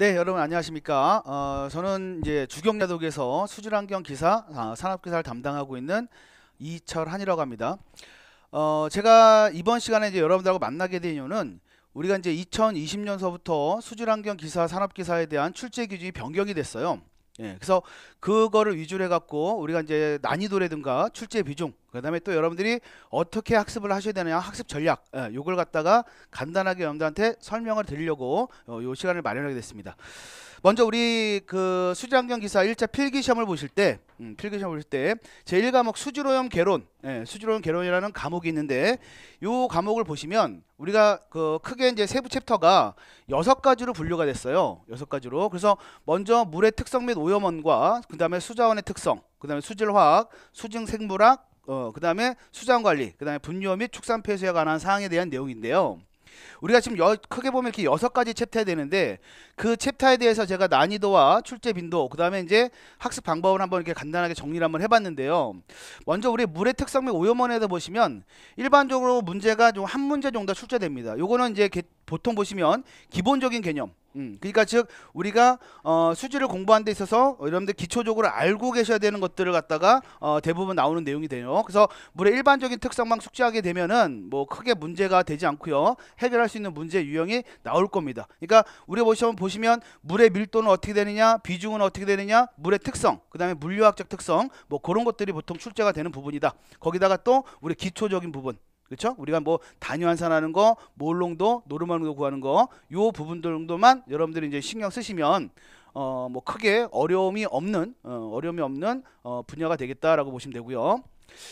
네, 여러분 안녕하십니까? 어, 저는 이제 주경야독에서 수질환경 기사, 아, 산업 기사를 담당하고 있는 이철한이라고 합니다. 어, 제가 이번 시간에 이제 여러분들하고 만나게 된 이유는 우리가 이제 2020년서부터 수질환경 기사, 산업 기사에 대한 출제 기준이 변경이 됐어요. 예, 그래서 그거를 위주로 해갖고 우리가 이제 난이도라든가 출제 비중 그다음에 또 여러분들이 어떻게 학습을 하셔야 되느냐 학습 전략 예, 요걸 갖다가 간단하게 여러분들한테 설명을 드리려고 어, 요 시간을 마련하게 됐습니다. 먼저 우리 그 수지환경 기사 1차 필기 시험을 보실 때 음, 필기 시험 보실 때 제1과목 수지로염 개론 예, 수지로염 개론이라는 과목이 있는데 요 과목을 보시면 우리가 그 크게 이제 세부 챕터가 여섯 가지로 분류가 됐어요. 여섯 가지로. 그래서 먼저 물의 특성 및 오염원과 그다음에 수자원의 특성, 그다음에 수질화학, 수증생물학, 어, 그다음에 수자원 관리, 그다음에 분뇨 및 축산 폐쇄에 관한 사항에 대한 내용인데요. 우리가 지금 여, 크게 보면 이렇게 여섯 가지 챕터에 되는데 그 챕터에 대해서 제가 난이도와 출제 빈도 그다음에 이제 학습 방법을 한번 이렇게 간단하게 정리를 한번 해봤는데요. 먼저 우리 물의 특성 및 오염원에서 보시면 일반적으로 문제가 좀 한 문제 정도 출제됩니다. 요거는 이제 보통 보시면 기본적인 개념 음, 그러니까 즉 우리가 어, 수지를 공부하는 데 있어서 여러분들 기초적으로 알고 계셔야 되는 것들을 갖다가 어, 대부분 나오는 내용이 돼요. 그래서 물의 일반적인 특성만 숙지하게 되면은 뭐 크게 문제가 되지 않고요. 해결할 수 있는 문제 유형이 나올 겁니다. 그러니까 우리 보시면 보시면 물의 밀도는 어떻게 되느냐, 비중은 어떻게 되느냐, 물의 특성, 그다음에 물리학적 특성 뭐 그런 것들이 보통 출제가 되는 부분이다. 거기다가 또 우리 기초적인 부분 그렇죠? 우리가 뭐 단위환산하는 거, 몰롱도, 노르망도 구하는 거, 요 부분들 정도만 여러분들이 이제 신경 쓰시면 어뭐 크게 어려움이 없는 어, 어려움이 없는 어, 분야가 되겠다라고 보시면 되고요.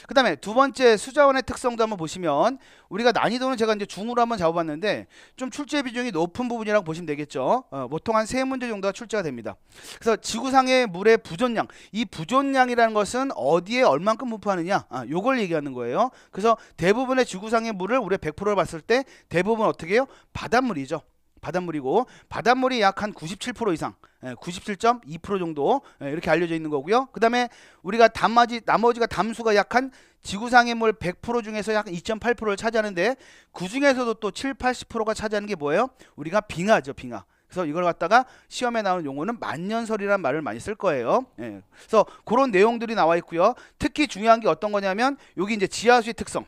그 다음에 두 번째 수자원의 특성도 한번 보시면 우리가 난이도는 제가 이제 중으로 한번 잡아봤는데 좀 출제 비중이 높은 부분이라고 보시면 되겠죠. 어, 보통 한 세 문제 정도가 출제가 됩니다. 그래서 지구상의 물의 부존량 이 부존량이라는 것은 어디에 얼만큼 분포하느냐 아, 요걸 얘기하는 거예요. 그래서 대부분의 지구상의 물을 우리 100%를 봤을 때 대부분 어떻게 해요? 바닷물이죠. 바닷물이고 바닷물이 약 한 97% 이상 97.2% 예, 정도 예, 이렇게 알려져 있는 거고요. 그 다음에 우리가 단마지, 나머지가 담수가 약한 지구상의 물 100% 중에서 약 2.8%를 차지하는데 그 중에서도 또 7, 80%가 차지하는 게 뭐예요? 우리가 빙하죠, 빙하. 그래서 이걸 갖다가 시험에 나오는 용어는 만년설이란 말을 많이 쓸 거예요. 예. 그래서 그런 내용들이 나와 있고요. 특히 중요한 게 어떤 거냐면 여기 이제 지하수의 특성.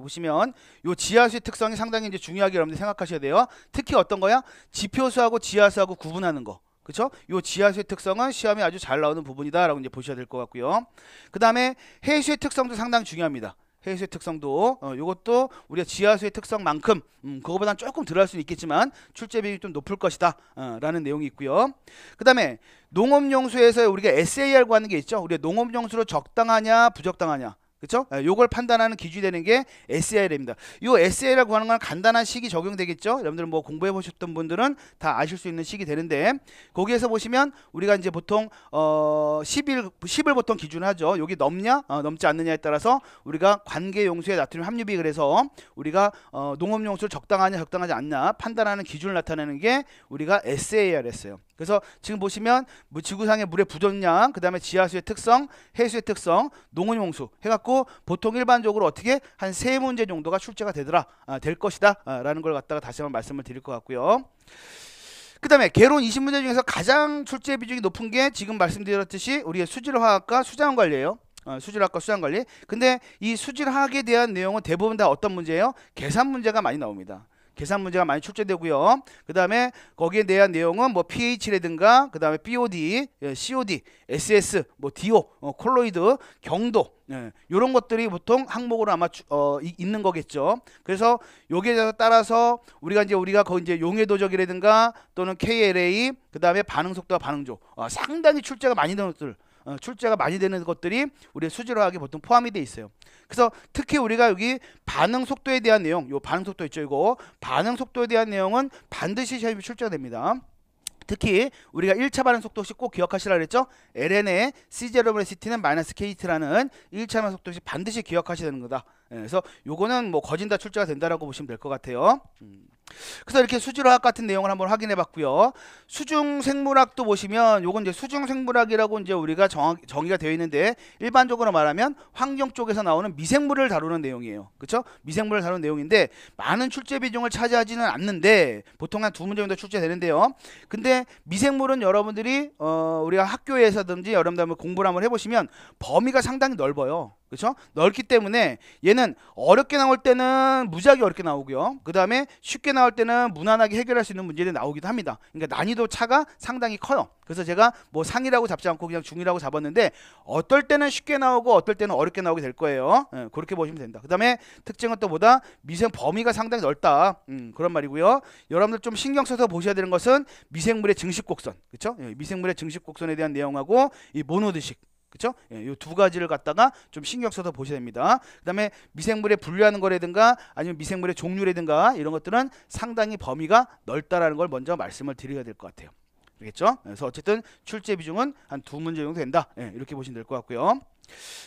보시면 요 지하수의 특성이 상당히 이제 중요하게 여러분들 생각하셔야 돼요. 특히 어떤 거야? 지표수하고 지하수하고 구분하는 거. 그렇죠? 요 지하수의 특성은 시험에 아주 잘 나오는 부분이다라고 이제 보셔야 될 것 같고요. 그다음에 해수의 특성도 상당히 중요합니다. 해수의 특성도 이것도 어, 우리가 지하수의 특성만큼 음, 그거보다는 조금 들어갈 수는 있겠지만 출제 비율이 좀 높을 것이다 어, 라는 내용이 있고요 그 다음에 농업용수에서 우리가 SAR고 하는 게 있죠 우리가 농업용수로 적당하냐 부적당하냐 그렇죠? 요걸 판단하는 기준이 되는 게 SIL입니다. 요 SIL이라고 하는 건 간단한 식이 적용되겠죠? 여러분들 뭐 공부해 보셨던 분들은 다 아실 수 있는 식이 되는데 거기에서 보시면 우리가 이제 보통 어 10일 10을 보통 기준 하죠. 여기 넘냐? 어, 넘지 않느냐에 따라서 우리가 관계 용수의 나트륨 함유비 그래서 우리가 어 농업 용수를 적당하냐 적당하지 않냐 판단하는 기준을 나타내는 게 우리가 SAR였어요. 그래서 지금 보시면 뭐 지구상의 물의 부존량, 그 다음에 지하수의 특성, 해수의 특성, 농원용수 해갖고 보통 일반적으로 어떻게 한 세 문제 정도가 출제가 되더라, 아, 될 것이다 아, 라는 걸 갖다가 다시 한번 말씀을 드릴 것 같고요. 그 다음에 개론 20문제 중에서 가장 출제 비중이 높은 게 지금 말씀드렸듯이 우리의 수질화학과 수자원관리예요. 어, 아, 수질학과 수장관리 근데 이 수질학에 대한 내용은 대부분 다 어떤 문제예요? 계산 문제가 많이 나옵니다 계산 문제가 많이 출제되고요. 그 다음에 거기에 대한 내용은 뭐 pH라든가 그 다음에 BOD, 예, COD, SS, 뭐 DO, 어, 콜로이드, 경도 예, 이런 것들이 보통 항목으로 아마 주, 어, 이, 있는 거겠죠. 그래서 여기에 따라서 우리가 이제 우리가 거 이제 용해 도적이라든가 또는 KLA 그 다음에 반응 속도와 반응조 어, 상당히 출제가 많이 되는 것들 어, 출제가 많이 되는 것들이 우리의 수질화학에 보통 포함이 돼 있어요. 그래서 특히 우리가 여기 반응 속도에 대한 내용, 요 반응 속도 있죠 이거 반응 속도에 대한 내용은 반드시 시험이 출제가 됩니다. 특히 우리가 1차 반응 속도식꼭 기억하시라 그랬죠? LN의 C0-CT는 마이너스 KT라는 1차 반응 속도식 반드시 기억하셔야 되는 거다. 예, 그래서 요거는 뭐 거진 다 출제가 된다라고 보시면 될 것 같아요. 음. 그래서 이렇게 수질화학 같은 내용을 한번 확인해 봤고요. 수중 생물학도 보시면 요건 이제 수중 생물학이라고 이제 우리가 정, 정의가 되어 있는데 일반적으로 말하면 환경 쪽에서 나오는 미생물을 다루는 내용이에요. 그렇죠? 미생물을 다루는 내용인데 많은 출제 비중을 차지하지는 않는데 보통 한 두 문제 정도 출제되는데요. 근데 미생물은 여러분들이 어, 우리가 학교에서든지 여러분들 한 공부를 한번 해 보시면 범위가 상당히 넓어요. 그렇죠? 넓기 때문에 얘는 어렵게 나올 때는 무지하게 어렵게 나오고요. 그다음에 쉽게 나올 때는 무난하게 해결할 수 있는 문제들이 나오기도 합니다. 그러니까 난이도 차가 상당히 커요. 그래서 제가 뭐 상이라고 잡지 않고 그냥 중이라고 잡았는데 어떨 때는 쉽게 나오고 어떨 때는 어렵게 나오게 될 거예요. 예, 그렇게 보시면 된다. 그 다음에 특징은 또 뭐다? 미생 범위가 상당히 넓다. 음, 그런 말이고요. 여러분들 좀 신경 써서 보셔야 되는 것은 미생물의 증식 곡선. 그렇죠? 예, 미생물의 증식 곡선에 대한 내용하고 이 모노드식 그렇죠? 예, 이두 가지를 갖다가 좀 신경 써서 보셔야 됩니다. 그다음에 미생물에 분류하는 거라든가 아니면 미생물의 종류라든가 이런 것들은 상당히 범위가 넓다라는 걸 먼저 말씀을 드려야 될 것 같아요. 그겠죠 그래서 어쨌든 출제 비중은 한 두 문제 정도 된다. 예, 이렇게 보시면 될 것 같고요.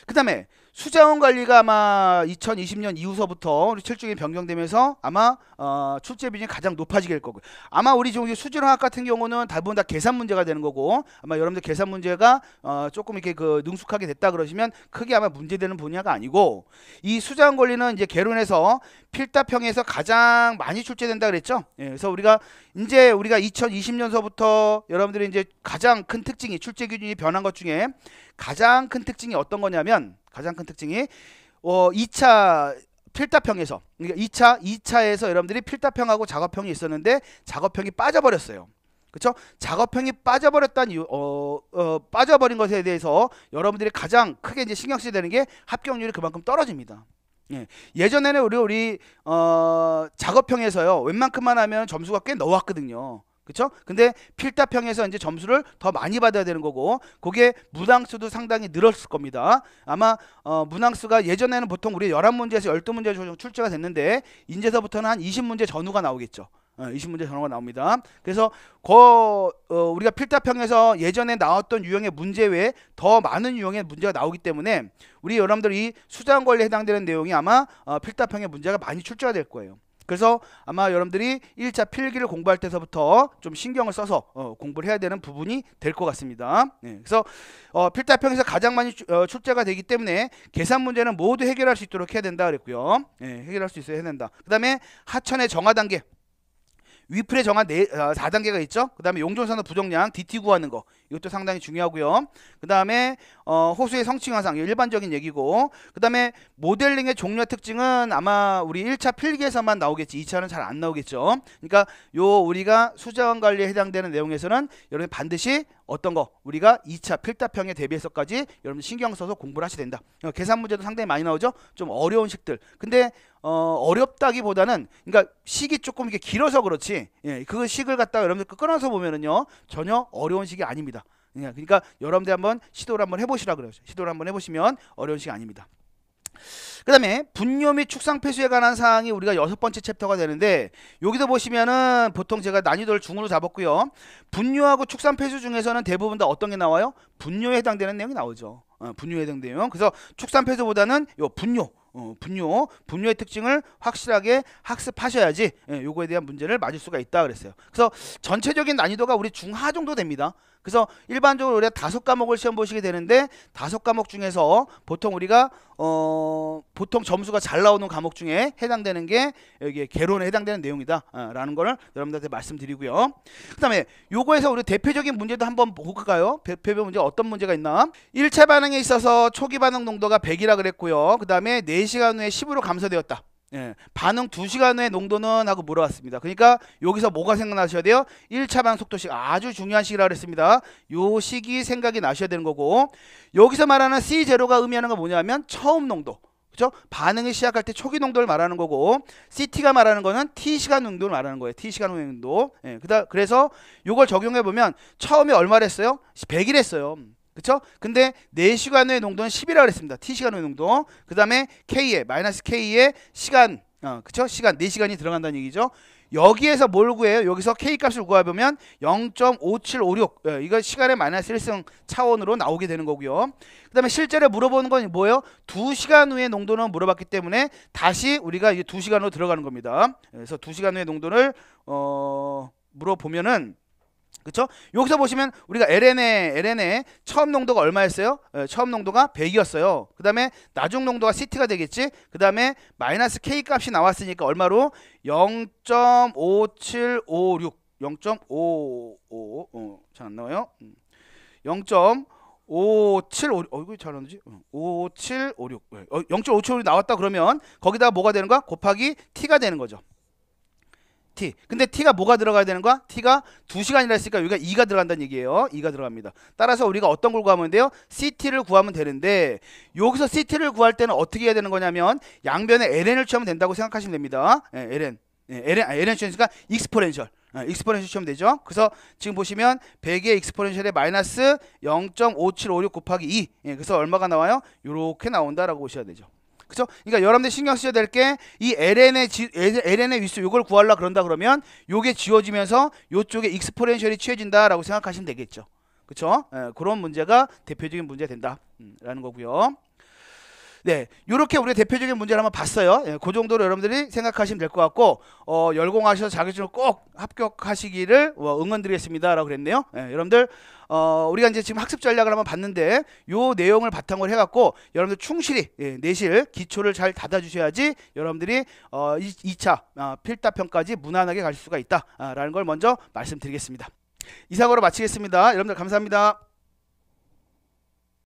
그 다음에 수자원 관리가 아마 2020년 이후서부터 우리 철중이 변경되면서 아마 어, 출제 비중이 가장 높아지게 될 거고요. 아마 우리 지금 수질화학 같은 경우는 대부분 다 계산 문제가 되는 거고 아마 여러분들 계산 문제가 어, 조금 이렇게 그 능숙하게 됐다 그러시면 크게 아마 문제되는 분야가 아니고 이 수자원 관리는 이제 개론에서 필답형에서 가장 많이 출제된다 그랬죠. 예, 그래서 우리가 이제 우리가 2020년서부터 여러분들이 이제 가장 큰 특징이 출제 기준이 변한 것 중에 가장 큰 특징이 어떤 거냐면 가장 큰 특징이 어, 2차 필답형에서 2차 그러니까 2차에서 여러분들이 필답형하고 작업형이 있었는데 작업형이 빠져버렸어요. 그렇죠? 작업형이 빠져버렸다는 이유, 어, 어, 빠져버린 것에 대해서 여러분들이 가장 크게 이제 신경 쓰게 되는 게 합격률이 그만큼 떨어집니다. 예. 예전에는 우리 우리 어, 작업형에서요 웬만큼만 하면 점수가 꽤 넣어왔거든요. 그렇죠? 근데 필답형에서 이제 점수를 더 많이 받아야 되는 거고 그게 문항수도 상당히 늘었을 겁니다. 아마 어, 문항수가 예전에는 보통 우리 11문제에서 12문제 출제가 됐는데 이제서부터는한 20문제 전후가 나오겠죠. 어, 20문제 전후가 나옵니다. 그래서 그, 어, 우리가 필답형에서 예전에 나왔던 유형의 문제 외에 더 많은 유형의 문제가 나오기 때문에 우리 여러분들 이 수장관리에 해당되는 내용이 아마 어, 필답형의 문제가 많이 출제가 될 거예요. 그래서 아마 여러분들이 1차 필기를 공부할 때서부터 좀 신경을 써서 어, 공부를 해야 되는 부분이 될 것 같습니다. 네, 그래서 어, 필자평에서 가장 많이 주, 어, 출제가 되기 때문에 계산 문제는 모두 해결할 수 있도록 해야 된다 그랬고요. 네, 해결할 수 있어야 된다. 그 다음에 하천의 정화 단계 위플에 정한 네, 4단계가 어, 있죠. 그 다음에 용존산업 부정량, DT 구하는 거. 이것도 상당히 중요하고요. 그 다음에 어, 호수의 성층 현상, 일반적인 얘기고. 그 다음에 모델링의 종류 와 특징은 아마 우리 1차 필기에서만 나오겠지. 2차는 잘 안 나오겠죠. 그러니까 요 우리가 수자원 관리에 해당되는 내용에서는 여러분 반드시 어떤 거 우리가 2차 필답형에 대비해서까지 여러분 신경 써서 공부를 하셔야 된다. 어, 계산 문제도 상당히 많이 나오죠. 좀 어려운 식들. 근데 어, 어렵다기보다는 그러니까 식이 조금 이게 길어서 그렇지. 예, 그 식을 갖다가 여러분들 그 끊어서 보면은요. 전혀 어려운 식이 아닙니다. 예, 그러니까 여러분들 한번 시도를 한번 해 보시라 그러죠 시도를 한번 해 보시면 어려운 식이 아닙니다. 그 다음에 분뇨 및 축상 폐수에 관한 사항이 우리가 여섯 번째 챕터가 되는데 여기도 보시면은 보통 제가 난이도를 중으로 잡았고요. 분뇨하고 축상 폐수 중에서는 대부분 다 어떤 게 나와요? 분뇨에 해당되는 내용이 나오죠. 어, 분뇨에 해당되는 내용 그래서 축산 폐수보다는요 분뇨, 어, 분뇨, 분뇨의 특징을 확실하게 학습하셔야지 예, 요거에 대한 문제를 맞을 수가 있다 그랬어요. 그래서 전체적인 난이도가 우리 중하 정도 됩니다. 그래서 일반적으로 우리가 다섯 과목을 시험 보시게 되는데 다섯 과목 중에서 보통 우리가 어 보통 점수가 잘 나오는 과목 중에 해당되는 게 여기 에 개론에 해당되는 내용이다라는 어, 거를 여러분들한테 말씀드리고요. 그다음에 요거에서 우리 대표적인 문제도 한번 볼까요? 대표 문제 어떤 문제가 있나? 1차 반응에 있어서 초기 반응 농도가 100이라 그랬고요. 그다음에 4시간 후에 10으로 감소되었다. 예, 반응 2시간 후에 농도는 하고 물어봤습니다. 그러니까 여기서 뭐가 생각나셔야 돼요? 1차 반속도식 아주 중요한 식이라고 랬습니다요 식이 생각이 나셔야 되는 거고 여기서 말하는 C0가 의미하는 건 뭐냐면 처음 농도 그죠? 반응이 시작할 때 초기 농도를 말하는 거고 CT가 말하는 거는 T시간 농도를 말하는 거예요. T시간 농도. 예, 그다, 그래서 이걸 적용해 보면 처음에 얼마를 했어요? 100일 했어요. 그쵸? 근데 4시간 후의 농도는 10이라고 그습니다 T시간 후의 농도. 그 다음에 k 의 마이너스 k 의 시간, 어, 그쵸? 시간, 4시간이 들어간다는 얘기죠. 여기에서 뭘 구해요? 여기서 K값을 구하면 0.5756 예, 이거 시간의 마이너스 1승 차원으로 나오게 되는 거고요. 그 다음에 실제로 물어보는 건 뭐예요? 2시간 후의 농도는 물어봤기 때문에 다시 우리가 2시간으로 들어가는 겁니다. 그래서 2시간 후의 농도를 어, 물어보면은 그렇죠? 여기서 보시면 우리가 LNA, LNA 처음 농도가 얼마였어요? 예, 처음 농도가 100이었어요. 그 다음에 나중 농도가 CT가 되겠지? 그 다음에 마이너스 K 값이 나왔으니까 얼마로? 0.5756 0.55 어, 잘안 나와요? 0.5756 음. 어, 이거 잘 나오지? 5756 0.5756 나왔다 그러면 거기다 뭐가 되는 거야? 곱하기 T가 되는 거죠. t. 근데 t가 뭐가 들어가야 되는 거야? t가 2시간이라 했으니까 여기가 2가 들어간다는 얘기예요. 2가 들어갑니다. 따라서 우리가 어떤 걸 구하면 돼요? ct를 구하면 되는데 여기서 ct를 구할 때는 어떻게 해야 되는 거냐면 양변에 ln을 취하면 된다고 생각하시면 됩니다. 예, ln. 예, ln, 아, ln 취하니까 익스포렌셜. 익스포렌셜 시면 되죠. 그래서 지금 보시면 100의 익스포렌셜에 마이너스 0.5756 곱하기 2. 예, 그래서 얼마가 나와요? 이렇게 나온다라고 보셔야 되죠. 그죠? 그러니까 여러분들 신경 쓰셔야 될 게 이 LN의 LN의 위수 요걸 구하려 그런다 그러면 요게 지워지면서 요쪽에 익스포렌셜이 취해진다라고 생각하시면 되겠죠. 그렇죠? 그런 문제가 대표적인 문제 된다라는 거고요. 네, 이렇게 우리가 대표적인 문제를 한번 봤어요. 예, 그 정도로 여러분들이 생각하시면 될 것 같고 어, 열공하셔서 자격증을 꼭 합격하시기를 어, 응원드리겠습니다라고 그랬네요. 예, 여러분들 어, 우리가 이제 지금 학습 전략을 한번 봤는데 이 내용을 바탕으로 해갖고 여러분들 충실히 예, 내실 기초를 잘 닫아주셔야지 여러분들이 어, 2, 차 어, 필답형까지 무난하게 갈 수가 있다라는 걸 먼저 말씀드리겠습니다. 이상으로 마치겠습니다. 여러분들 감사합니다.